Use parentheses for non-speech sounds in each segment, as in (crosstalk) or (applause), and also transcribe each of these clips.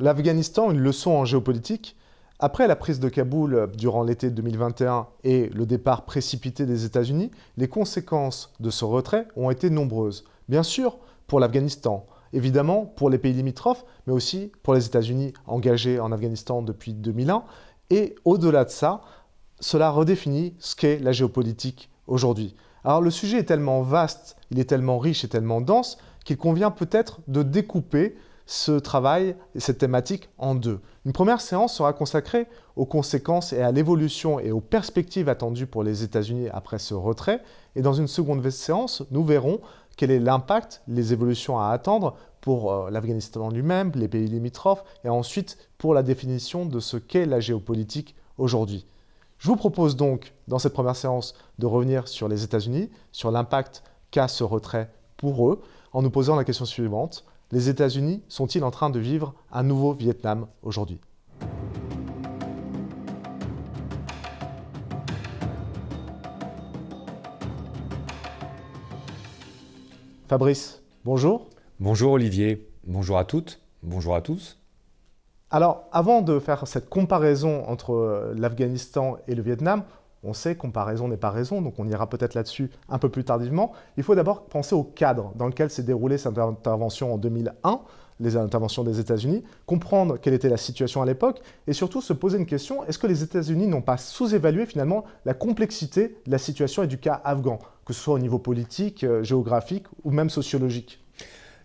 l'Afghanistan une leçon en géopolitique Après la prise de Kaboul euh, durant l'été 2021 et le départ précipité des États-Unis, les conséquences de ce retrait ont été nombreuses. Bien sûr, pour l'Afghanistan, évidemment pour les pays limitrophes, mais aussi pour les États-Unis engagés en Afghanistan depuis 2001. Et au-delà de ça, cela redéfinit ce qu'est la géopolitique aujourd'hui. Alors le sujet est tellement vaste, il est tellement riche et tellement dense qu'il convient peut-être de découper ce travail et cette thématique en deux. Une première séance sera consacrée aux conséquences et à l'évolution et aux perspectives attendues pour les États-Unis après ce retrait. Et dans une seconde séance, nous verrons quel est l'impact, les évolutions à attendre pour euh, l'Afghanistan lui-même, les pays limitrophes, et ensuite pour la définition de ce qu'est la géopolitique aujourd'hui. Je vous propose donc, dans cette première séance, de revenir sur les États-Unis, sur l'impact qu'a ce retrait pour eux, en nous posant la question suivante les États-Unis sont-ils en train de vivre un nouveau Vietnam aujourd'hui Fabrice, bonjour. Bonjour Olivier, bonjour à toutes, bonjour à tous. Alors, avant de faire cette comparaison entre l'Afghanistan et le Vietnam, on sait comparaison n'est pas raison, donc on ira peut-être là-dessus un peu plus tardivement. Il faut d'abord penser au cadre dans lequel s'est déroulée cette intervention en 2001, les interventions des États-Unis, comprendre quelle était la situation à l'époque, et surtout se poser une question, est-ce que les États-Unis n'ont pas sous-évalué finalement la complexité de la situation et du cas afghan, que ce soit au niveau politique, euh, géographique ou même sociologique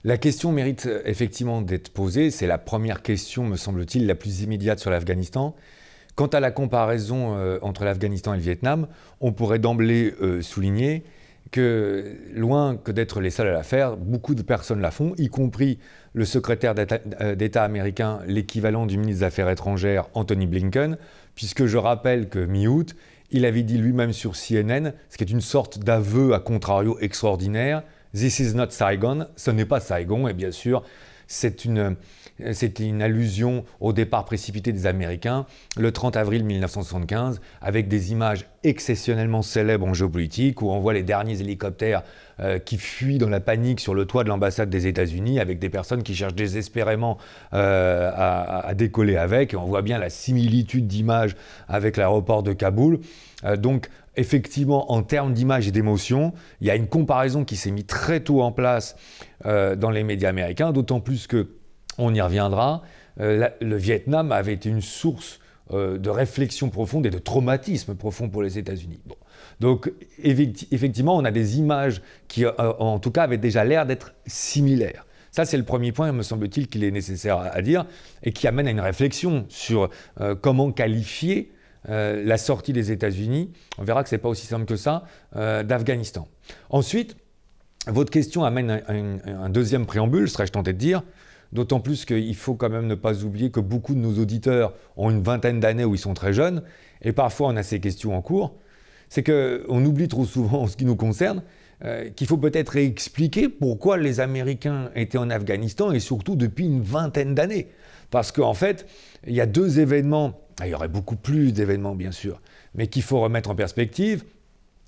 la question mérite euh, effectivement d'être posée. C'est la première question, me semble-t-il, la plus immédiate sur l'Afghanistan. Quant à la comparaison euh, entre l'Afghanistan et le Vietnam, on pourrait d'emblée euh, souligner que, loin que d'être les seuls à la faire, beaucoup de personnes la font, y compris le secrétaire d'État euh, américain, l'équivalent du ministre des Affaires étrangères, Anthony Blinken, puisque je rappelle que mi-août, il avait dit lui-même sur CNN, ce qui est une sorte d'aveu à contrario extraordinaire, This is not Saigon, ce n'est pas Saigon, et bien sûr, euh, c'est une, allusion au départ précipité des Américains le 30 avril 1975, avec des images exceptionnellement célèbres en géopolitique, où on voit les derniers hélicoptères euh, qui fuient dans la panique sur le toit de l'ambassade des États-Unis, avec des personnes qui cherchent désespérément euh, à, décoller avec. Et on voit bien la similitude d'images avec l'aéroport de Kaboul. donc effectivement, en termes d'image et d'émotion, il y a une comparaison qui s'est mise très tôt en place euh, dans les médias américains, d'autant plus que, on y reviendra, euh, le Vietnam avait été une source euh, de réflexion profonde et de traumatisme profond pour les États-Unis. Donc, effectivement, on a des images qui, en tout cas, avaient déjà l'air d'être similaires. Ça, c'est le premier point, me semble-t-il, qu'il est nécessaire à dire et qui amène à une réflexion sur comment qualifier euh, la sortie des États-Unis, on verra que ce n'est pas aussi simple que ça, euh, d'Afghanistan. Ensuite, votre question amène un, un, deuxième préambule, serais-je tenté de dire, d'autant plus qu'il faut quand même ne pas oublier que beaucoup de nos auditeurs ont une vingtaine d'années où ils sont très jeunes, et parfois on a ces questions en cours, c'est qu'on oublie trop souvent (laughs) en ce qui nous concerne, euh, qu'il faut peut-être expliquer pourquoi les Américains étaient en Afghanistan et surtout depuis une vingtaine d'années. Parce qu'en fait, il y a deux événements, il y aurait beaucoup plus d'événements bien sûr, mais qu'il faut remettre en perspective.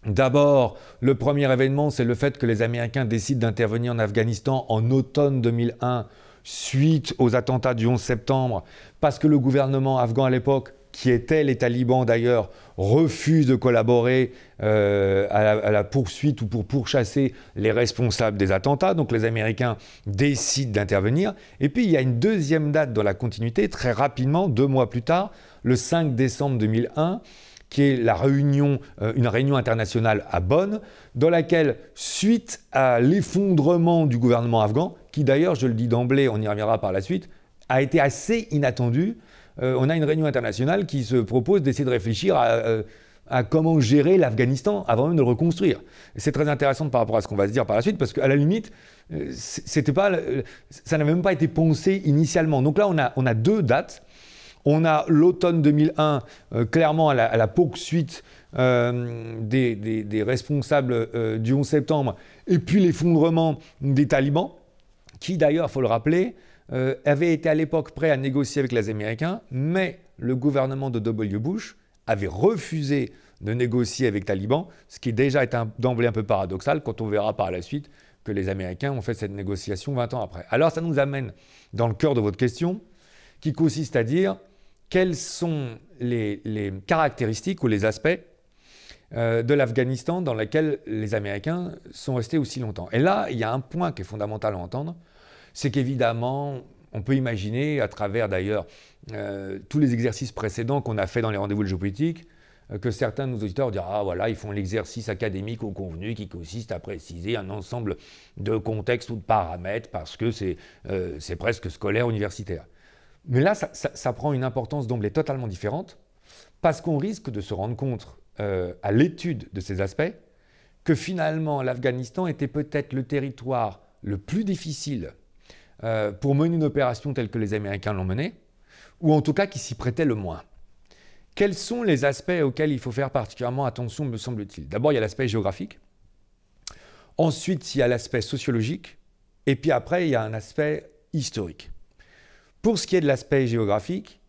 D'abord, le premier événement, c'est le fait que les Américains décident d'intervenir en Afghanistan en automne 2001 suite aux attentats du 11 septembre, parce que le gouvernement afghan à l'époque qui étaient les talibans d'ailleurs, refusent de collaborer euh, à, la, poursuite ou pour pourchasser les responsables des attentats. Donc les Américains décident d'intervenir. Et puis il y a une deuxième date dans la continuité, très rapidement, deux mois plus tard, le 5 décembre 2001 qui est la réunion, euh, une réunion internationale à Bonn, dans laquelle, suite à l'effondrement du gouvernement afghan, qui d'ailleurs, je le dis d'emblée, on y reviendra par la suite, a été assez inattendu. Euh, on a une réunion internationale qui se propose d'essayer de réfléchir à, euh, comment gérer l'Afghanistan avant même de le reconstruire. C'est très intéressant par rapport à ce qu'on va se dire par la suite, parce qu'à la limite, euh, ça n'avait même pas été pensé initialement. Donc là, on a, deux dates. On a l'automne 2001, clairement à la, poursuite des, responsables du 11 septembre, et puis l'effondrement des talibans, qui d'ailleurs, il faut le rappeler, euh, avait été à l'époque prêt à négocier avec les Américains, mais le gouvernement de W. Bush avait refusé de négocier avec les ce qui est déjà est d'emblée un peu paradoxal quand on verra par la suite que les Américains ont fait cette négociation 20 ans après. Alors ça nous amène dans le cœur de votre question, qui consiste à dire quelles sont les, caractéristiques ou les aspects euh, de l'Afghanistan dans laquelle les Américains sont restés aussi longtemps. Et là, il y a un point qui est fondamental à entendre, c'est qu'évidemment, on peut imaginer, à travers d'ailleurs euh, tous les exercices précédents qu'on a fait dans les rendez-vous de géopolitique, euh, que certains de nos auditeurs diront Ah voilà, ils font l'exercice académique au convenu qui consiste à préciser un ensemble de contextes ou de paramètres parce que c'est euh, presque scolaire, universitaire. Mais là, ça, prend une importance d'emblée totalement différente parce qu'on risque de se rendre compte à l'étude de ces aspects que finalement l'Afghanistan était peut-être le territoire le plus difficile euh, pour mener une opération telle que les Américains l'ont menée, ou en tout cas qui s'y prêtait le moins. Quels sont les aspects auxquels il faut faire particulièrement attention, me semble-t-il D'abord, il y a l'aspect géographique. Ensuite, il y a l'aspect sociologique. Et puis après, il y a un aspect historique. Pour ce qui est de l'aspect géographique,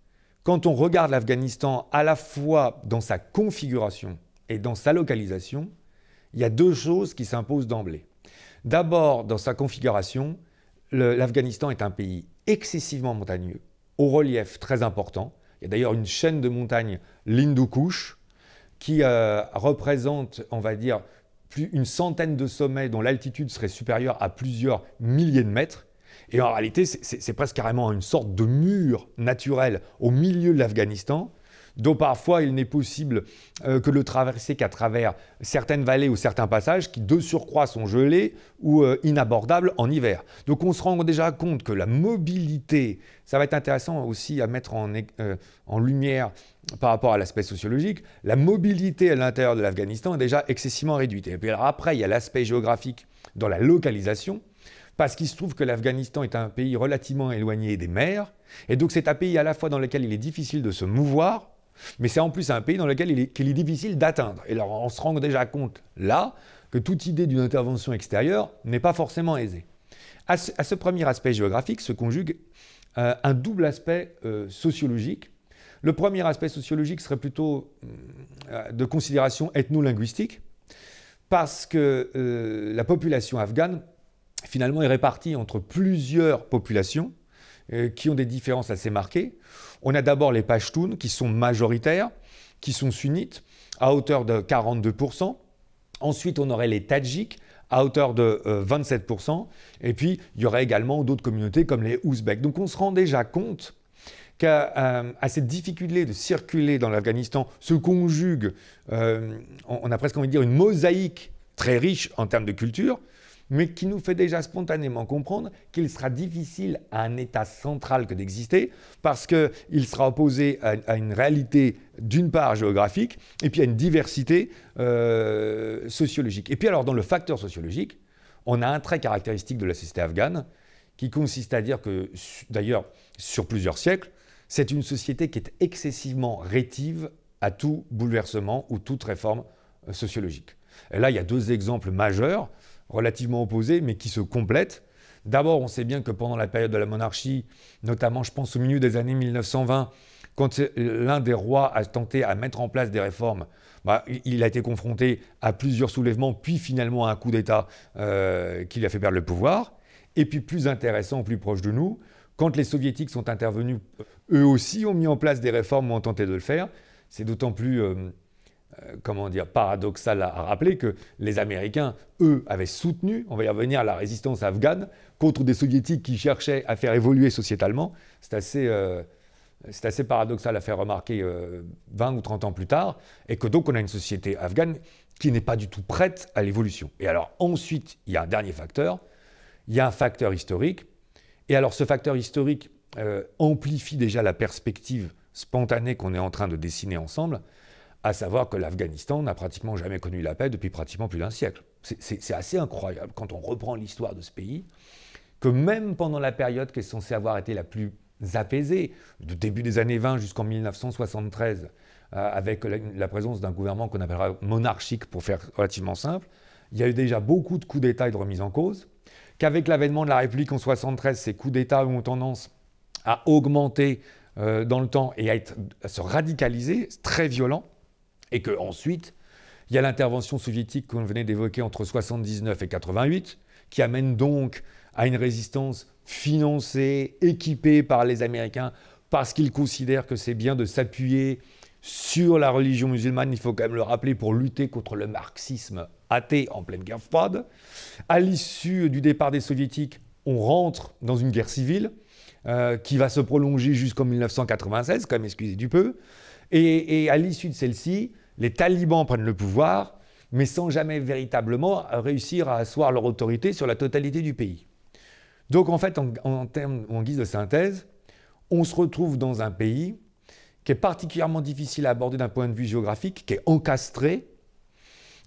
quand on regarde l'Afghanistan à la fois dans sa configuration et dans sa localisation, il y a deux choses qui s'imposent d'emblée. D'abord, dans sa configuration, l'Afghanistan est un pays excessivement montagneux, au relief très important. Il y a d'ailleurs une chaîne de montagnes, l'Hindoukouche, qui euh, représente, on va dire, plus une centaine de sommets dont l'altitude serait supérieure à plusieurs milliers de mètres. Et en réalité, c'est presque carrément une sorte de mur naturel au milieu de l'Afghanistan dont parfois il n'est possible euh, que le traverser qu'à travers certaines vallées ou certains passages qui de surcroît sont gelés ou euh, inabordables en hiver. Donc on se rend déjà compte que la mobilité, ça va être intéressant aussi à mettre en, euh, lumière par rapport à l'aspect sociologique, la mobilité à l'intérieur de l'Afghanistan est déjà excessivement réduite. Et puis après, il y a l'aspect géographique dans la localisation parce qu'il se trouve que l'Afghanistan est un pays relativement éloigné des mers, et donc c'est un pays à la fois dans lequel il est difficile de se mouvoir, mais c'est en plus un pays dans lequel il est, difficile d'atteindre. Et alors on se rend déjà compte là que toute idée d'une intervention extérieure n'est pas forcément aisée. À ce, premier aspect géographique se conjugue euh, un double aspect euh, sociologique. Le premier aspect sociologique serait plutôt euh, de considération ethno-linguistique, parce que la population afghane, finalement, est répartie entre plusieurs populations qui ont des différences assez marquées, on a d'abord les Pashtuns qui sont majoritaires, qui sont sunnites, à hauteur de 42%. Ensuite, on aurait les Tadjiks à hauteur de 27%. Euh, Et puis, il y aurait également d'autres communautés comme les Ouzbeks. Donc, on se rend déjà compte qu'à euh, cette difficulté de circuler dans l'Afghanistan se conjugue, euh, on a presque envie de dire, une mosaïque très riche en termes de culture, mais qui nous fait déjà spontanément comprendre qu'il sera difficile à un État central que d'exister, parce qu'il sera opposé à, une réalité d'une part géographique, et puis à une diversité euh, sociologique. Et puis alors dans le facteur sociologique, on a un trait caractéristique de la société afghane, qui consiste à dire que, d'ailleurs, sur plusieurs siècles, c'est une société qui est excessivement rétive à tout bouleversement ou toute réforme euh, sociologique. Et là, il y a deux exemples majeurs relativement opposés, mais qui se complètent. D'abord, on sait bien que pendant la période de la monarchie, notamment je pense au milieu des années 1920, quand euh, l'un des rois a tenté à mettre en place des réformes, bah, il a été confronté à plusieurs soulèvements, puis finalement à un coup d'État euh, qui lui a fait perdre le pouvoir. Et puis plus intéressant, plus proche de nous, quand les soviétiques sont intervenus, eux aussi ont mis en place des réformes ou ont tenté de le faire. C'est d'autant plus... Euh, euh, comment dire, paradoxal à, rappeler que les Américains, eux, avaient soutenu, on va y revenir, la résistance afghane contre des soviétiques qui cherchaient à faire évoluer sociétalement. C'est assez euh, assez paradoxal à faire remarquer 20 euh, ou 30 ans plus tard, et que donc on a une société afghane qui n'est pas du tout prête à l'évolution. Et alors ensuite, il y a un dernier facteur, il y a un facteur historique, et alors ce facteur historique amplifie déjà la perspective spontanée qu'on est en train de dessiner ensemble, à savoir que l'Afghanistan n'a pratiquement jamais connu la paix depuis pratiquement plus d'un siècle. C'est assez incroyable quand on reprend l'histoire de ce pays, que même pendant la période qui est censée avoir été la plus apaisée, du début des années 20 jusqu'en 1973, euh, avec la, présence d'un gouvernement qu'on appellera monarchique pour faire relativement simple, il y a eu déjà beaucoup de coups d'État et de remises en cause, qu'avec l'avènement de la République en 1973, ces coups d'État ont tendance à augmenter euh, dans le temps et à, à se radicaliser, très violent. Et que ensuite, il y a l'intervention soviétique qu'on venait d'évoquer entre 79 et 88, qui amène donc à une résistance financée, équipée par les Américains, parce qu'ils considèrent que c'est bien de s'appuyer sur la religion musulmane, il faut quand même le rappeler, pour lutter contre le marxisme athée en pleine guerre froide. À l'issue du départ des soviétiques, on rentre dans une guerre civile euh, qui va se prolonger jusqu'en 1996, quand même, excusez du peu. et à l'issue de celle-ci, les talibans prennent le pouvoir, mais sans jamais véritablement réussir à asseoir leur autorité sur la totalité du pays. Donc en fait, en, en, en guise de synthèse, on se retrouve dans un pays qui est particulièrement difficile à aborder d'un point de vue géographique, qui est encastré,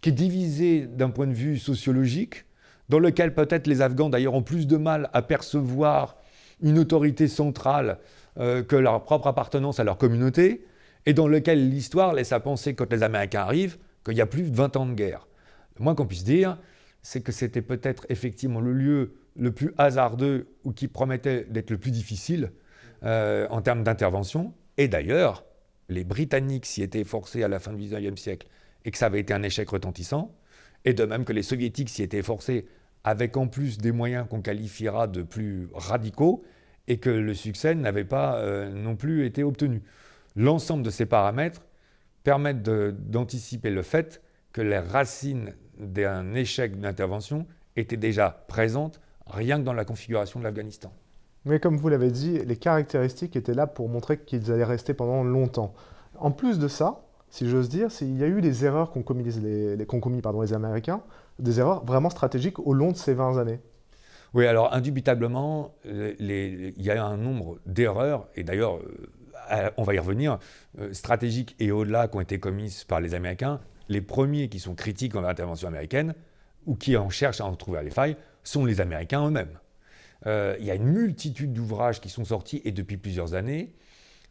qui est divisé d'un point de vue sociologique, dans lequel peut-être les Afghans d'ailleurs ont plus de mal à percevoir une autorité centrale euh, que leur propre appartenance à leur communauté, et dans lequel l'histoire laisse à penser, quand les Américains arrivent, qu'il y a plus de 20 ans de guerre. Le moins qu'on puisse dire, c'est que c'était peut-être effectivement le lieu le plus hasardeux ou qui promettait d'être le plus difficile euh, en termes d'intervention. Et d'ailleurs, les Britanniques s'y étaient forcés à la fin du 19e siècle et que ça avait été un échec retentissant, et de même que les Soviétiques s'y étaient forcés avec en plus des moyens qu'on qualifiera de plus radicaux, et que le succès n'avait pas euh, non plus été obtenu. L'ensemble de ces paramètres permettent d'anticiper le fait que les racines d'un échec d'intervention étaient déjà présentes rien que dans la configuration de l'Afghanistan. Mais comme vous l'avez dit, les caractéristiques étaient là pour montrer qu'ils allaient rester pendant longtemps. En plus de ça, si j'ose dire, il y a eu des erreurs qu'ont commis, les, les Américains, des erreurs vraiment stratégiques au long de ces 20 années. Oui, alors indubitablement, il y a un nombre d'erreurs, et d'ailleurs, euh, euh, on va y revenir, euh, stratégiques et au-delà qui ont été commises par les Américains, les premiers qui sont critiques envers l'intervention américaine ou qui en cherchent à en trouver les failles sont les Américains eux-mêmes. Euh, il y a une multitude d'ouvrages qui sont sortis et depuis plusieurs années.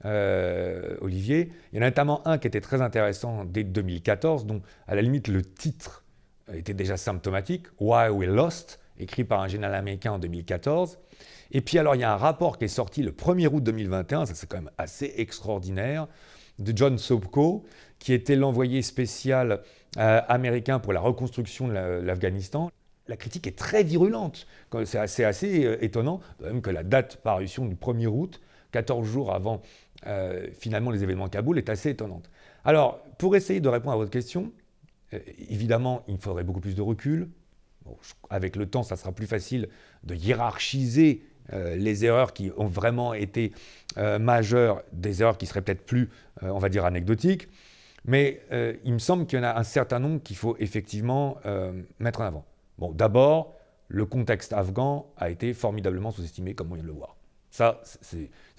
Olivier, il y en a notamment un qui était très intéressant dès 2014, dont à la limite le titre était déjà symptomatique, Why We Lost, écrit par un général américain en 2014. Et puis alors, il y a un rapport qui est sorti le 1er août 2021, ça c'est quand même assez extraordinaire, de John Sobko, qui était l'envoyé spécial euh, américain pour la reconstruction de l'Afghanistan. La, critique est très virulente, c'est assez, euh, étonnant, même que la date parution du 1er août, 14 jours avant euh, finalement les événements de Kaboul, est assez étonnante. Alors, pour essayer de répondre à votre question, évidemment, il faudrait beaucoup plus de recul, avec le temps, ça sera plus facile de hiérarchiser euh, les erreurs qui ont vraiment été euh, majeures, des erreurs qui seraient peut-être plus, euh, on va dire, anecdotiques. Mais il me semble qu'il y en a un certain nombre qu'il faut effectivement mettre en avant. Bon, d'abord, le contexte afghan a été formidablement sous-estimé, comme on vient de le voir. Ça,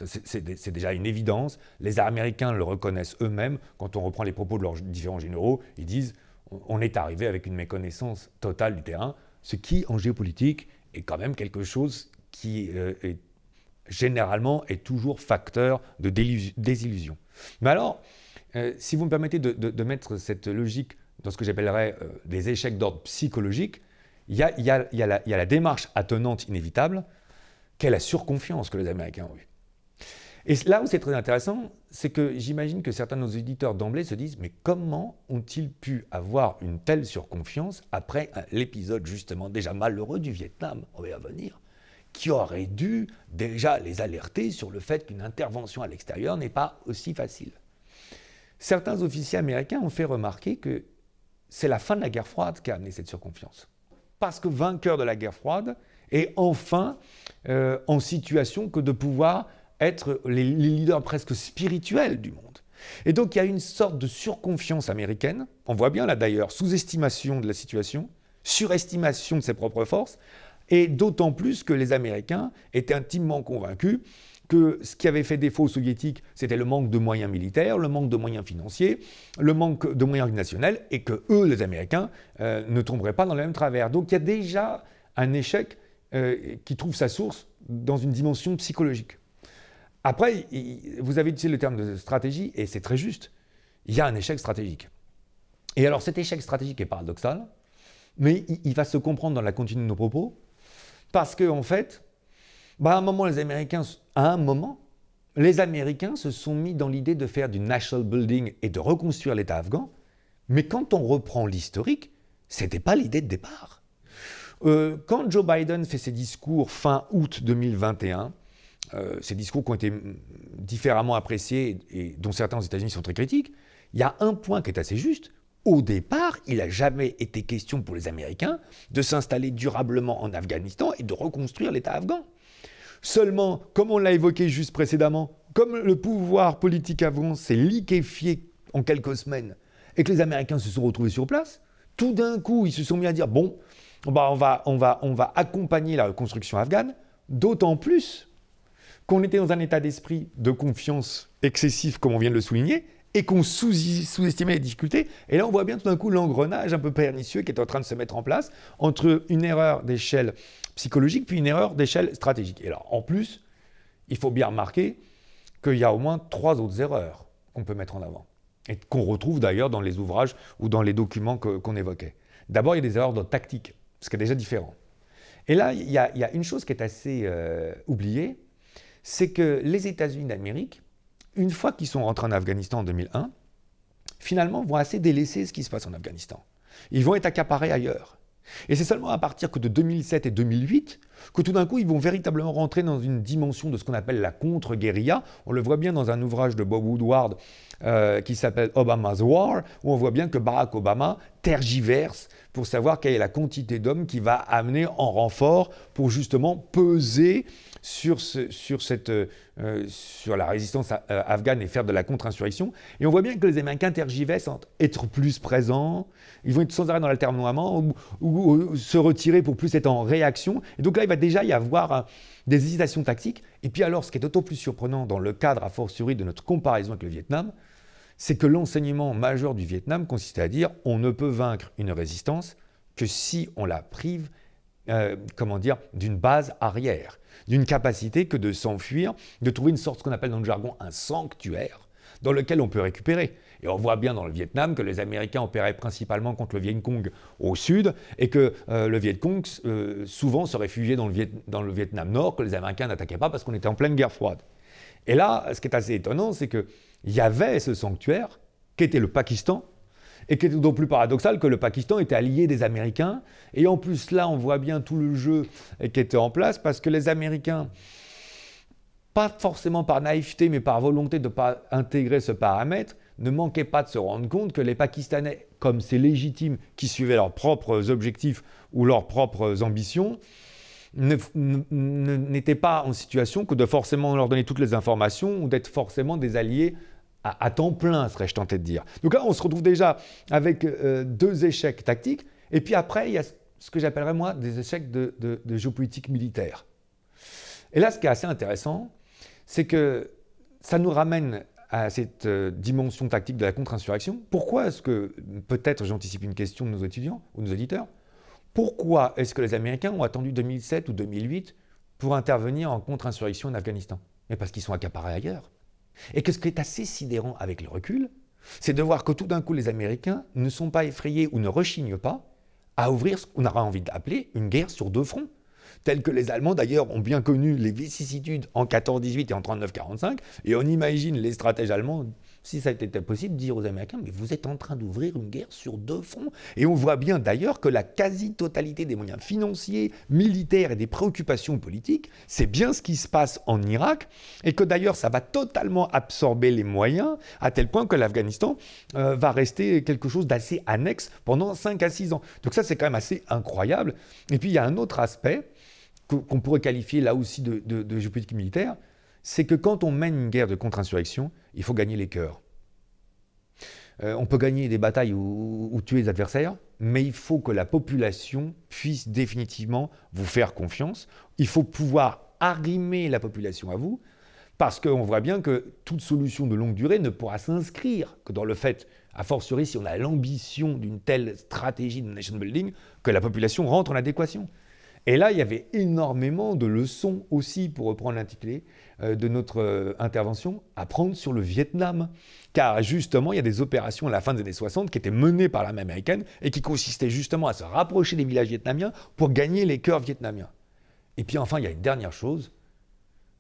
c'est déjà une évidence. Les Américains le reconnaissent eux-mêmes. Quand on reprend les propos de leurs différents généraux, ils disent on est arrivé avec une méconnaissance totale du terrain, ce qui, en géopolitique, est quand même quelque chose qui euh, est, généralement est toujours facteur de désillusion. Mais alors, euh, si vous me permettez de, mettre cette logique dans ce que j'appellerais euh, des échecs d'ordre psychologique, il y, a, la démarche attenante inévitable, qu'est la surconfiance que les Américains ont eue. Et là où c'est très intéressant, c'est que j'imagine que certains de nos éditeurs d'emblée se disent mais comment ont-ils pu avoir une telle surconfiance après l'épisode justement déjà malheureux du Vietnam On va y qui aurait dû déjà les alerter sur le fait qu'une intervention à l'extérieur n'est pas aussi facile. Certains officiers américains ont fait remarquer que c'est la fin de la guerre froide qui a amené cette surconfiance. Parce que vainqueur de la guerre froide est enfin euh, en situation que de pouvoir être les, les leaders presque spirituels du monde. Et donc il y a une sorte de surconfiance américaine, on voit bien là d'ailleurs, sous-estimation de la situation, surestimation de ses propres forces, et d'autant plus que les Américains étaient intimement convaincus que ce qui avait fait défaut aux soviétiques, c'était le manque de moyens militaires, le manque de moyens financiers, le manque de moyens nationaux, et que eux, les Américains, euh, ne tomberaient pas dans le même travers. Donc il y a déjà un échec euh, qui trouve sa source dans une dimension psychologique. Après, vous avez utilisé le terme de stratégie, et c'est très juste, il y a un échec stratégique. Et alors cet échec stratégique est paradoxal, mais il, va se comprendre dans la continuité de nos propos, parce qu'en en fait, bah, à un moment, les Américains, à un moment, les Américains se sont mis dans l'idée de faire du national building et de reconstruire l'État afghan. Mais quand on reprend l'historique, ce n'était pas l'idée de départ. Euh, quand Joe Biden fait ses discours fin août 2021, euh, ses ces discours qui ont été différemment appréciés et dont certains aux États-Unis sont très critiques, il y a un point qui est assez juste, au départ, il n'a jamais été question pour les Américains de s'installer durablement en Afghanistan et de reconstruire l'État afghan. Seulement, comme on l'a évoqué juste précédemment, comme le pouvoir politique afghan s'est liquéfié en quelques semaines et que les Américains se sont retrouvés sur place, tout d'un coup, ils se sont mis à dire bon, on, va, on, va, on va accompagner la reconstruction afghane, d'autant plus qu'on était dans un état d'esprit de confiance excessif, comme on vient de le souligner, et qu'on sous-estimait les difficultés. Et là, on voit bien tout d'un coup l'engrenage un peu pernicieux qui est en train de se mettre en place entre une erreur d'échelle psychologique puis une erreur d'échelle stratégique. Et alors, en plus, il faut bien remarquer qu'il y a au moins trois autres erreurs qu'on peut mettre en avant et qu'on retrouve d'ailleurs dans les ouvrages ou dans les documents qu'on évoquait. D'abord, il y a des erreurs de tactique, ce qui est déjà différent. Et là, il y a, une chose qui est assez euh, oubliée, c'est que les États-Unis d'Amérique une fois qu'ils sont rentrés en Afghanistan en 2001, finalement vont assez délaisser ce qui se passe en Afghanistan. Ils vont être accaparés ailleurs. Et c'est seulement à partir que de 2007 et 2008 que tout d'un coup, ils vont véritablement rentrer dans une dimension de ce qu'on appelle la contre-guérilla. On le voit bien dans un ouvrage de Bob Woodward euh, qui s'appelle Obama's War, où on voit bien que Barack Obama tergiverse pour savoir quelle est la quantité d'hommes qui va amener en renfort pour justement peser sur, ce, sur, cette, euh, sur la résistance euh, afghane et faire de la contre-insurrection. Et on voit bien que les Américains tergiversent entre être plus présents, ils vont être sans arrêt dans l'alternement ou, ou, se retirer pour plus être en réaction. Et donc là, Déjà, déjà y avoir euh, des hésitations tactiques. Et puis alors, ce qui est d'autant plus surprenant dans le cadre, a fortiori, de notre comparaison avec le Vietnam, c'est que l'enseignement majeur du Vietnam consiste à dire on ne peut vaincre une résistance que si on la prive euh, comment dire, d'une base arrière, d'une capacité que de s'enfuir, de trouver une sorte, ce qu'on appelle dans le jargon, un sanctuaire, dans lequel on peut récupérer. Et on voit bien dans le Vietnam que les Américains opéraient principalement contre le Viet Cong au sud et que euh, le Viet Cong euh, souvent se réfugiait dans le, dans le Vietnam Nord, que les Américains n'attaquaient pas parce qu'on était en pleine guerre froide. Et là, ce qui est assez étonnant, c'est qu'il y avait ce sanctuaire qui était le Pakistan et qui est d'autant plus paradoxal que le Pakistan était allié des Américains. Et en plus, là, on voit bien tout le jeu qui était en place parce que les Américains pas forcément par naïveté, mais par volonté de ne pas intégrer ce paramètre, ne manquait pas de se rendre compte que les Pakistanais, comme c'est légitime, qui suivaient leurs propres objectifs ou leurs propres ambitions, n'étaient pas en situation que de forcément leur donner toutes les informations ou d'être forcément des alliés à, temps plein, serait je tenté de dire. Donc là, on se retrouve déjà avec euh, deux échecs tactiques, et puis après, il y a ce que j'appellerais moi des échecs de, de géopolitique militaire. Et là, ce qui est assez intéressant, c'est que ça nous ramène à cette euh, dimension tactique de la contre-insurrection. Pourquoi est-ce que, peut-être j'anticipe une question de nos étudiants ou de nos auditeurs, pourquoi est-ce que les Américains ont attendu 2007 ou 2008 pour intervenir en contre-insurrection en Afghanistan Mais parce qu'ils sont accaparés ailleurs. Et que ce qui est assez sidérant avec le recul, c'est de voir que tout d'un coup les Américains ne sont pas effrayés ou ne rechignent pas à ouvrir ce qu'on aura envie d'appeler une guerre sur deux fronts tels que les Allemands d'ailleurs ont bien connu les vicissitudes en 14-18 et en 39-45, et on imagine les stratèges allemands si ça était possible, dire aux Américains, mais vous êtes en train d'ouvrir une guerre sur deux fronts. Et on voit bien d'ailleurs que la quasi-totalité des moyens financiers, militaires et des préoccupations politiques, c'est bien ce qui se passe en Irak, et que d'ailleurs ça va totalement absorber les moyens, à tel point que l'Afghanistan euh, va rester quelque chose d'assez annexe pendant 5 à 6 ans. Donc ça c'est quand même assez incroyable. Et puis il y a un autre aspect qu'on pourrait qualifier là aussi de, géopolitique militaire, c'est que quand on mène une guerre de contre-insurrection, il faut gagner les cœurs. Euh, on peut gagner des batailles ou, tuer des adversaires, mais il faut que la population puisse définitivement vous faire confiance. Il faut pouvoir arrimer la population à vous, parce qu'on voit bien que toute solution de longue durée ne pourra s'inscrire que dans le fait, a fortiori si on a l'ambition d'une telle stratégie de nation building, que la population rentre en adéquation. Et là, il y avait énormément de leçons aussi, pour reprendre l'intitulé euh, de notre euh, intervention, à prendre sur le Vietnam. Car justement, il y a des opérations à la fin des années 60 qui étaient menées par l'armée américaine et qui consistaient justement à se rapprocher des villages vietnamiens pour gagner les cœurs vietnamiens. Et puis enfin, il y a une dernière chose,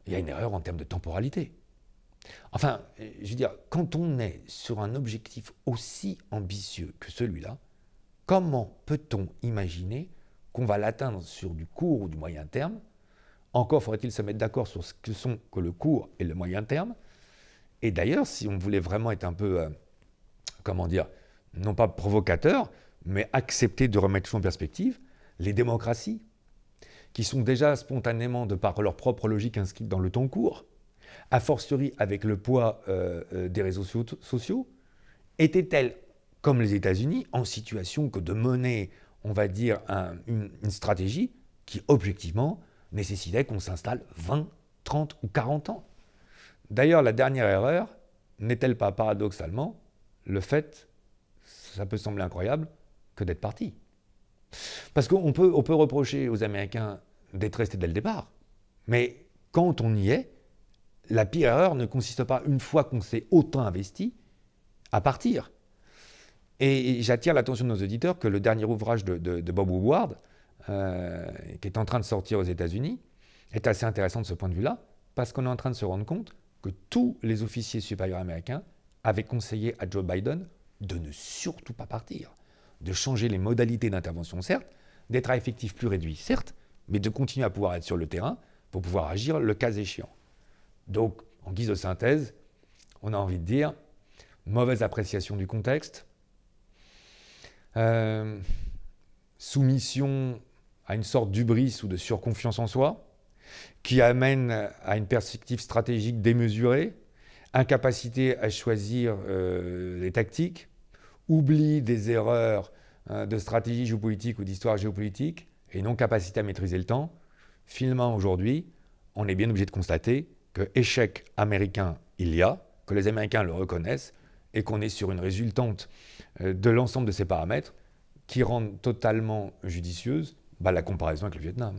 il y a une erreur en termes de temporalité. Enfin, euh, je veux dire, quand on est sur un objectif aussi ambitieux que celui-là, comment peut-on imaginer qu'on va l'atteindre sur du court ou du moyen terme. Encore faudrait-il se mettre d'accord sur ce que sont que le court et le moyen terme. Et d'ailleurs, si on voulait vraiment être un peu, euh, comment dire, non pas provocateur, mais accepter de remettre tout en perspective, les démocraties, qui sont déjà spontanément, de par leur propre logique inscrite dans le temps court, a fortiori avec le poids euh, euh, des réseaux sociaux, étaient-elles, comme les États-Unis, en situation que de mener on va dire, une, stratégie qui, objectivement, nécessitait qu'on s'installe 20, 30 ou 40 ans. D'ailleurs, la dernière erreur n'est-elle pas paradoxalement le fait, ça peut sembler incroyable, que d'être parti Parce qu'on peut, on peut reprocher aux Américains d'être restés dès le départ, mais quand on y est, la pire erreur ne consiste pas, une fois qu'on s'est autant investi, à partir. Et j'attire l'attention de nos auditeurs que le dernier ouvrage de, Bob Woodward, euh, qui est en train de sortir aux États-Unis, est assez intéressant de ce point de vue-là, parce qu'on est en train de se rendre compte que tous les officiers supérieurs américains avaient conseillé à Joe Biden de ne surtout pas partir, de changer les modalités d'intervention, certes, d'être à effectif plus réduit, certes, mais de continuer à pouvoir être sur le terrain pour pouvoir agir le cas échéant. Donc, en guise de synthèse, on a envie de dire mauvaise appréciation du contexte, euh, soumission à une sorte d'ubris ou de surconfiance en soi, qui amène à une perspective stratégique démesurée, incapacité à choisir euh, les tactiques, oubli des erreurs hein, de stratégie géopolitique ou d'histoire géopolitique, et non capacité à maîtriser le temps. Finalement, aujourd'hui, on est bien obligé de constater que échec américain il y a, que les Américains le reconnaissent, et qu'on est sur une résultante euh, de l'ensemble de ces paramètres qui rendent totalement judicieuse bah, la comparaison avec le Vietnam.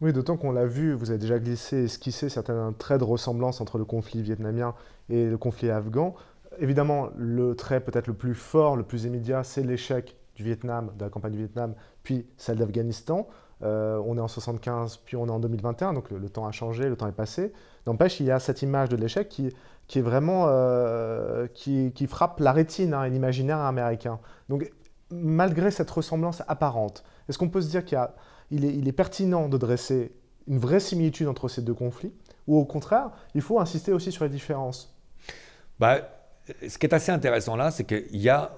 Oui, d'autant qu'on l'a vu, vous avez déjà glissé et esquissé certains traits de ressemblance entre le conflit vietnamien et le conflit afghan. Évidemment, le trait peut-être le plus fort, le plus immédiat, c'est l'échec du Vietnam, de la campagne du Vietnam, puis celle d'Afghanistan. Euh, on est en 75, puis on est en 2021, donc le temps a changé, le temps est passé. N'empêche, il y a cette image de l'échec qui qui est vraiment euh, qui, frappe la rétine hein, et l'imaginaire américain. Donc malgré cette ressemblance apparente, est-ce qu'on peut se dire qu'il est, pertinent de dresser une vraie similitude entre ces deux conflits ou au contraire, il faut insister aussi sur les différences bah, Ce qui est assez intéressant là, c'est qu'on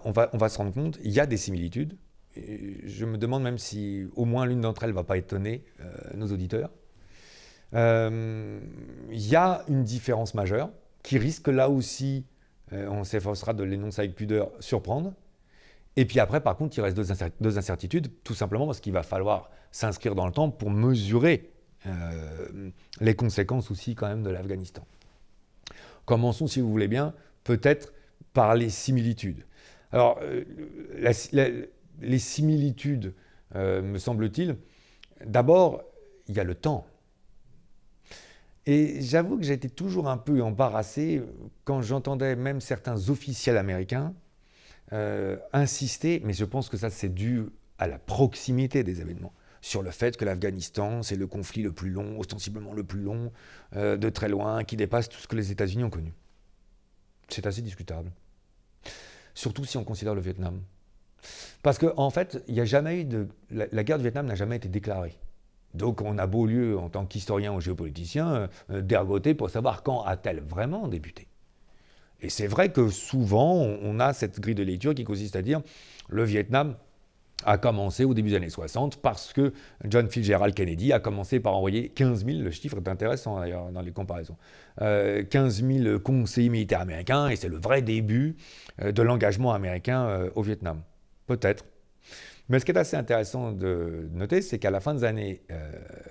on va, on va se rendre compte, il y a des similitudes. je me demande même si au moins l'une d'entre elles ne va pas étonner euh, nos auditeurs. Euh, il y a une différence majeure, qui risque là aussi, euh, on s'efforcera de l'énoncer avec pudeur, surprendre. Et puis après, par contre, il reste deux, incertitudes, tout simplement parce qu'il va falloir s'inscrire dans le temps pour mesurer euh, les conséquences aussi quand même de l'Afghanistan. Commençons, si vous voulez bien, peut-être par les similitudes. Alors, euh, les similitudes, me semble-t-il, d'abord, il y a le temps. Et j'avoue que j'étais toujours un peu embarrassé euh, quand j'entendais même certains officiels américains euh, insister, mais je pense que ça c'est dû à la proximité des événements, sur le fait que l'Afghanistan c'est le conflit le plus long, ostensiblement le plus long, euh, de très loin, qui dépasse tout ce que les États-Unis ont connu. C'est assez discutable. Surtout si on considère le Vietnam. Parce qu'en en fait, il a jamais eu de. la guerre du Vietnam n'a jamais été déclarée. Donc on a beau lieu, en tant qu'historien ou géopoliticien, euh, euh, d'ergoter pour savoir quand a-t-elle vraiment débuté. Et c'est vrai que souvent, on, a cette grille de lecture qui consiste à dire le Vietnam a commencé au début des années 60 parce que John Fitzgerald Kennedy a commencé par envoyer 15 000, le chiffre est intéressant d'ailleurs dans les comparaisons, 15 euh, 000 conseillers militaires américains et c'est le vrai début de l'engagement américain au Vietnam. Peut-être. Mais ce qui est assez intéressant de noter, c'est qu'à la fin des années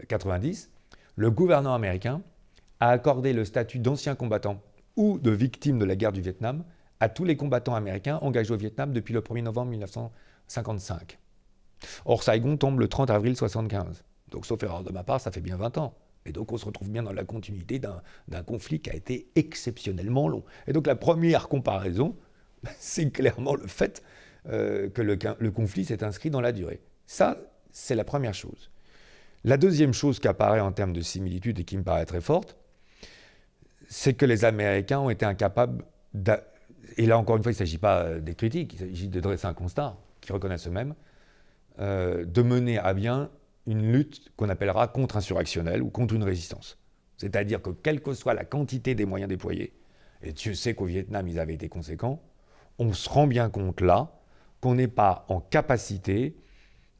90, euh, le gouvernement américain a accordé le statut d'ancien combattant ou de victime de la guerre du Vietnam à tous les combattants américains engagés au Vietnam depuis le 1er novembre 1955. Or, Saigon tombe le 30 avril 1975. Donc, sauf erreur de ma part, ça fait bien 20 ans. Et donc, on se retrouve bien dans la continuité d'un conflit qui a été exceptionnellement long. Et donc, la première comparaison, (laughs) c'est clairement le fait euh, que le, conflit s'est inscrit dans la durée. Ça, c'est la première chose. La deuxième chose qui apparaît en termes de similitude et qui me paraît très forte, c'est que les Américains ont été incapables Et là, encore une fois, il ne s'agit pas euh, des critiques, il s'agit de dresser un constat, qui reconnaissent eux-mêmes, euh, de mener à bien une lutte qu'on appellera contre-insurrectionnelle ou contre une résistance. C'est-à-dire que quelle que soit la quantité des moyens déployés, et Dieu sait qu'au Vietnam, ils avaient été conséquents, on se rend bien compte là qu'on n'est pas en capacité,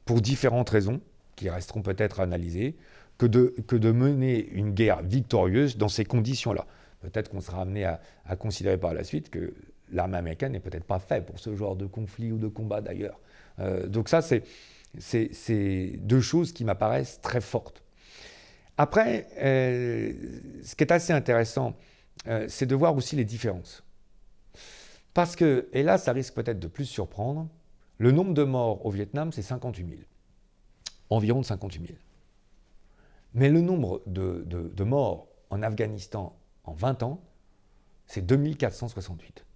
pour différentes raisons, qui resteront peut-être analysées, que de, que de mener une guerre victorieuse dans ces conditions-là. Peut-être qu'on sera amené à, considérer par la suite que l'armée américaine n'est peut-être pas faite pour ce genre de conflit ou de combat d'ailleurs. Euh, donc ça, c'est, deux choses qui m'apparaissent très fortes. Après, euh, ce qui est assez intéressant, euh, c'est de voir aussi les différences. Parce que, et là ça risque peut-être de plus surprendre, le nombre de morts au Vietnam c'est 58 000. Environ 58 000. Mais le nombre de, morts en Afghanistan en 20 ans, c'est 2468.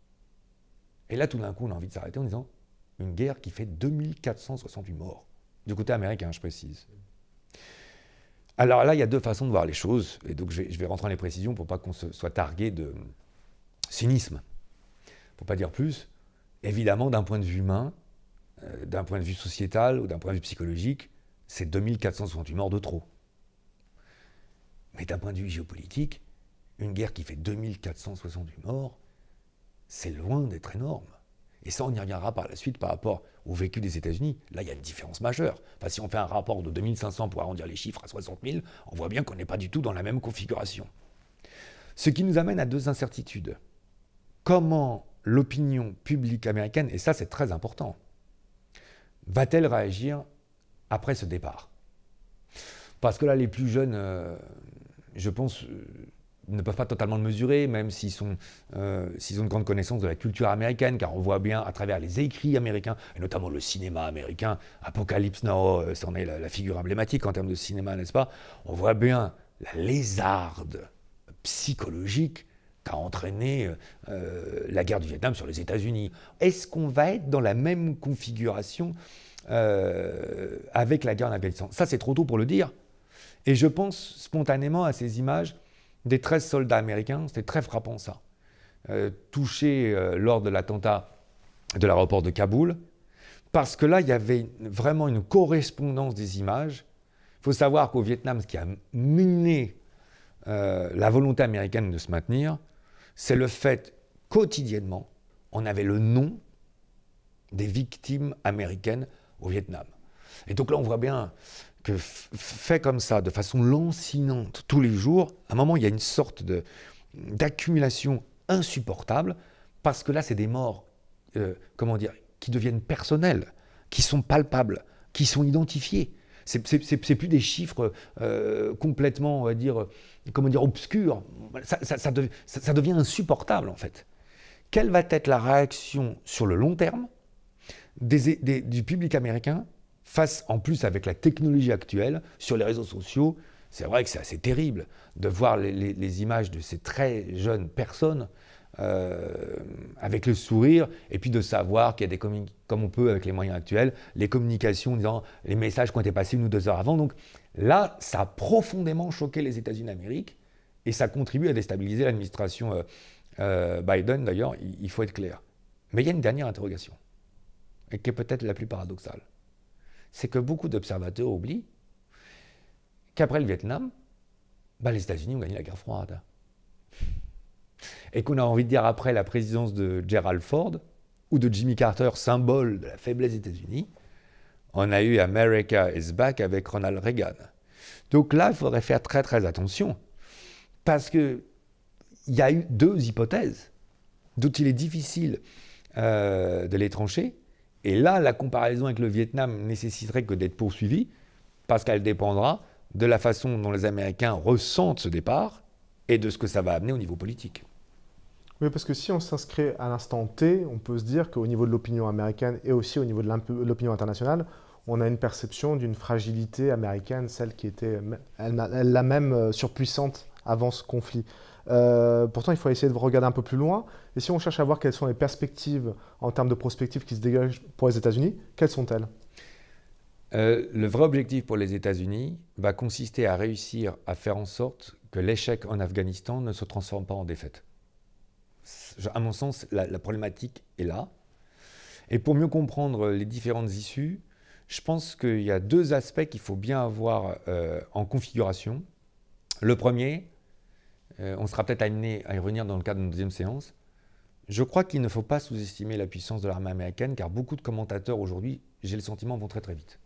Et là tout d'un coup on a envie de s'arrêter en disant une guerre qui fait 2468 morts. Du côté américain, je précise. Alors là, il y a deux façons de voir les choses, et donc je vais, rentrer dans les précisions pour pas qu'on se soit targué de cynisme. Faut pas dire plus, évidemment, d'un point de vue humain, euh, d'un point de vue sociétal ou d'un point de vue psychologique, c'est 2468 morts de trop. Mais d'un point de vue géopolitique, une guerre qui fait 2468 morts, c'est loin d'être énorme. Et ça, on y reviendra par la suite par rapport au vécu des États-Unis. Là, il y a une différence majeure. Enfin, si on fait un rapport de 2500 pour arrondir les chiffres à 60 000, on voit bien qu'on n'est pas du tout dans la même configuration. Ce qui nous amène à deux incertitudes. Comment l'opinion publique américaine, et ça c'est très important, va-t-elle réagir après ce départ Parce que là, les plus jeunes, euh, je pense, euh, ne peuvent pas totalement le mesurer, même euh, s'ils ont une grande connaissance de la culture américaine, car on voit bien à travers les écrits américains, et notamment le cinéma américain, Apocalypse Now, c'en est la figure emblématique en termes de cinéma, n'est-ce pas On voit bien la lézarde psychologique entraîner entraîné euh, euh, la guerre du Vietnam sur les États-Unis. Est-ce qu'on va être dans la même configuration euh, avec la guerre en Afghanistan Ça, c'est trop tôt pour le dire. Et je pense spontanément à ces images des 13 soldats américains. C'était très frappant, ça. touchés lors de l'attentat de l'aéroport de Kaboul. Parce que là, il y avait vraiment une correspondance des images. Il faut savoir qu'au Vietnam, ce qui a mené la volonté américaine de se maintenir, c'est le fait quotidiennement, on avait le nom des victimes américaines au Vietnam. Et donc là, on voit bien que fait comme ça, de façon lancinante, tous les jours, à un moment, il y a une sorte d'accumulation insupportable, parce que là, c'est des morts, euh, comment dire, qui deviennent personnelles, qui sont palpables, qui sont identifiées c'est plus des chiffres euh, complètement, on va dire, comment dire, obscurs. Ça, devient insupportable en fait. Quelle va être la réaction sur le long terme du public américain face, en plus avec la technologie actuelle, sur les réseaux sociaux C'est vrai que c'est assez terrible de voir les images de ces très jeunes personnes euh, avec le sourire, et puis de savoir qu'il y a des comme on peut avec les moyens actuels, les communications disant les messages qui ont été passés une ou deux heures avant. Donc là, ça a profondément choqué les États-Unis d'Amérique et ça contribue à déstabiliser l'administration euh, euh, Biden, d'ailleurs, il, faut être clair. Mais il y a une dernière interrogation, et qui est peut-être la plus paradoxale. C'est que beaucoup d'observateurs oublient qu'après le Vietnam, bah, les États-Unis ont gagné la guerre froide et qu'on a envie de dire après la présidence de Gerald Ford ou de Jimmy Carter, symbole de la faiblesse des États-Unis, on a eu America is back avec Ronald Reagan. Donc là, il faudrait faire très très attention parce que il y a eu deux hypothèses dont il est difficile euh, de les trancher. Et là, la comparaison avec le Vietnam nécessiterait que d'être poursuivie parce qu'elle dépendra de la façon dont les Américains ressentent ce départ et de ce que ça va amener au niveau politique. Oui, parce que si on s'inscrit à l'instant T, on peut se dire qu'au niveau de l'opinion américaine et aussi au niveau de l'opinion internationale, on a une perception d'une fragilité américaine, celle qui était la même euh, surpuissante avant ce conflit. Euh, pourtant, il faut essayer de regarder un peu plus loin. Et si on cherche à voir quelles sont les perspectives en termes de prospectives qui se dégagent pour les États-Unis, quelles sont-elles euh, Le vrai objectif pour les États-Unis va consister à réussir à faire en sorte que l'échec en Afghanistan ne se transforme pas en défaite à mon sens, la, problématique est là. Et pour mieux comprendre les différentes issues, je pense qu'il y a deux aspects qu'il faut bien avoir euh, en configuration. Le premier, euh, on sera peut-être amené à y revenir dans le cadre de deuxième séance. Je crois qu'il ne faut pas sous-estimer la puissance de l'armée américaine, car beaucoup de commentateurs aujourd'hui, j'ai le sentiment, vont très très vite.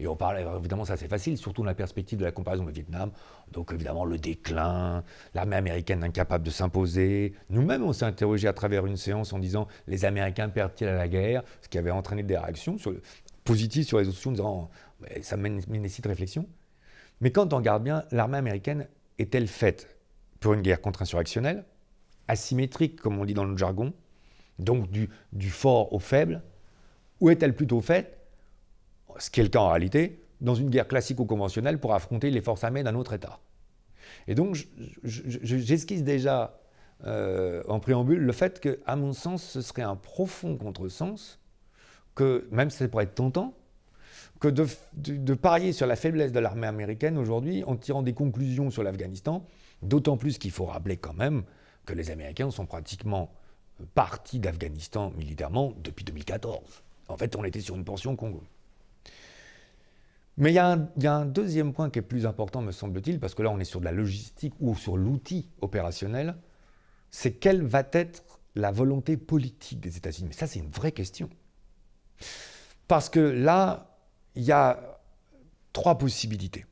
Et on parle, évidemment, ça c'est facile, surtout dans la perspective de la comparaison au Vietnam. Donc évidemment, le déclin, l'armée américaine incapable de s'imposer. Nous-mêmes, on s'est interrogé à travers une séance en disant les Américains perdent-ils à la guerre Ce qui avait entraîné des réactions positives sur les autres en disant oh, ça nécessite réflexion. Mais quand on regarde bien, l'armée américaine est-elle faite pour une guerre contre-insurrectionnelle, asymétrique, comme on dit dans le jargon, donc du fort au faible, ou est-elle plutôt faite ce qui est le cas en réalité, dans une guerre classique ou conventionnelle pour affronter les forces armées d'un autre État. Et donc, j'esquisse déjà euh, en préambule le fait que, à mon sens, ce serait un profond contresens que, même si ça pourrait être tentant, que de, de parier sur la faiblesse de l'armée américaine aujourd'hui en tirant des conclusions sur l'Afghanistan, d'autant plus qu'il faut rappeler quand même que les Américains sont pratiquement euh, partis d'Afghanistan militairement depuis 2014. En fait, on était sur une pension Congo. Mais il y, a un, deuxième point qui est plus important, me semble-t-il, parce que là, on est sur de la logistique ou sur l'outil opérationnel, c'est quelle va être la volonté politique des États-Unis. Mais ça, c'est une vraie question. Parce que là, il y a trois possibilités.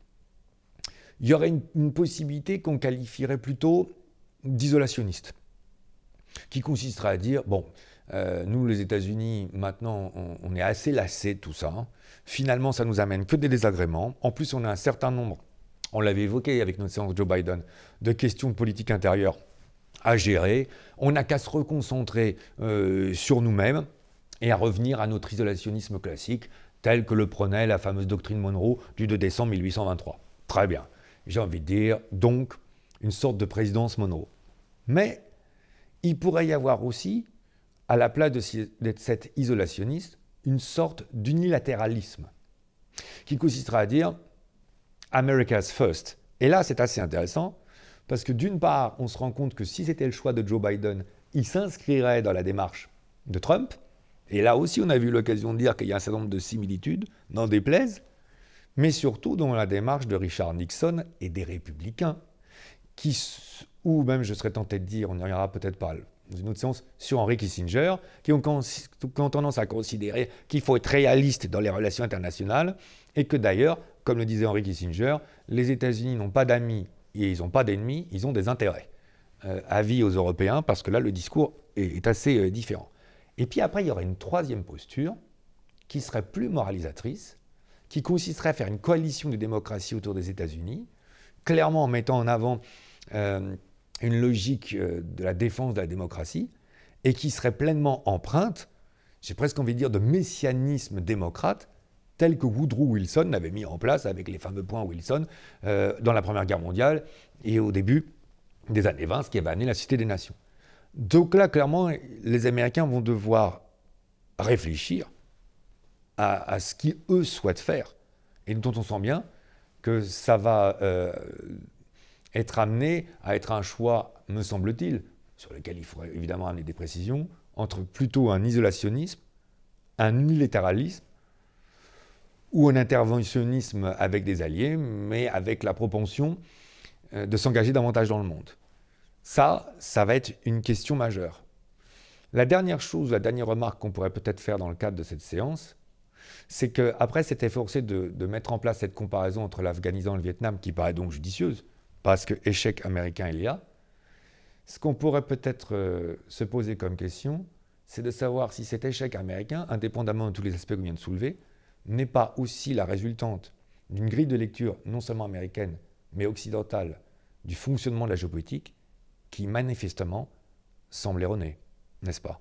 Il y aurait une possibilité qu'on qualifierait plutôt d'isolationniste, qui consisterait à dire, bon, euh, nous, les États-Unis, maintenant, on, est assez lassés de tout ça. Finalement, ça nous amène que des désagréments. En plus, on a un certain nombre, on l'avait évoqué avec notre séance Joe Biden, de questions de politique intérieure à gérer. On n'a qu'à se reconcentrer euh, sur nous-mêmes et à revenir à notre isolationnisme classique, tel que le prenait la fameuse doctrine Monroe du 2 décembre 1823. Très bien. J'ai envie de dire, donc, une sorte de présidence Monroe. Mais il pourrait y avoir aussi à la place de cet isolationniste, une sorte d'unilatéralisme qui consistera à dire America's first. Et là, c'est assez intéressant parce que d'une part, on se rend compte que si c'était le choix de Joe Biden, il s'inscrirait dans la démarche de Trump. Et là aussi, on a eu l'occasion de dire qu'il y a un certain nombre de similitudes, n'en déplaise, mais surtout dans la démarche de Richard Nixon et des républicains, qui, ou même je serais tenté de dire, on y aura peut-être pas dans une autre sens, sur Henry Kissinger, qui ont, tendance à considérer qu'il faut être réaliste dans les relations internationales, et que d'ailleurs, comme le disait Henry Kissinger, les États-Unis n'ont pas d'amis et ils n'ont pas d'ennemis, ils ont des intérêts. Euh, avis aux Européens, parce que là, le discours est, assez euh, différent. Et puis après, il y aurait une troisième posture, qui serait plus moralisatrice, qui consisterait à faire une coalition de démocratie autour des États-Unis, clairement en mettant en avant... Euh, une logique euh, de la défense de la démocratie et qui serait pleinement empreinte, j'ai presque envie de dire, de messianisme démocrate tel que Woodrow Wilson l'avait mis en place avec les fameux points Wilson euh, dans la Première Guerre mondiale et au début des années 20, ce qui avait amené la Cité des Nations. Donc là, clairement, les Américains vont devoir réfléchir à, ce qu'ils, eux, souhaitent faire et dont on sent bien que ça va euh, être amené à être un choix, me semble-t-il, sur lequel il faudrait évidemment amener des précisions, entre plutôt un isolationnisme, un unilatéralisme ou un interventionnisme avec des alliés, mais avec la propension euh, de s'engager davantage dans le monde. Ça, ça va être une question majeure. La dernière chose, la dernière remarque qu'on pourrait peut-être faire dans le cadre de cette séance, c'est qu'après s'être efforcé de, de mettre en place cette comparaison entre l'Afghanistan et le Vietnam, qui paraît donc judicieuse, parce que échec américain, il y a. Ce qu'on pourrait peut-être euh, se poser comme question, c'est de savoir si cet échec américain, indépendamment de tous les aspects que vous vient de soulever, n'est pas aussi la résultante d'une grille de lecture non seulement américaine, mais occidentale, du fonctionnement de la géopolitique, qui manifestement semble erronée, n'est-ce pas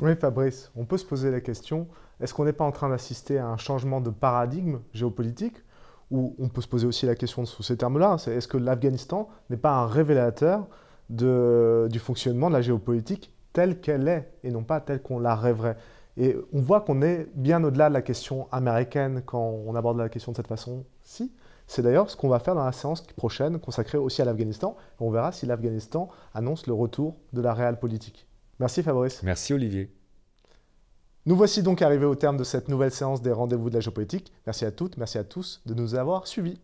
Oui, Fabrice, on peut se poser la question, est-ce qu'on n'est pas en train d'assister à un changement de paradigme géopolitique où on peut se poser aussi la question sous ces termes-là, c'est est-ce que l'Afghanistan n'est pas un révélateur de, du fonctionnement de la géopolitique telle qu'elle est et non pas telle qu'on la rêverait Et on voit qu'on est bien au-delà de la question américaine quand on aborde la question de cette façon-ci. C'est d'ailleurs ce qu'on va faire dans la séance prochaine consacrée aussi à l'Afghanistan. On verra si l'Afghanistan annonce le retour de la réelle politique. Merci Fabrice. Merci Olivier. Nous voici donc arrivés au terme de cette nouvelle séance des rendez-vous de la géopolitique. Merci à toutes, merci à tous de nous avoir suivis.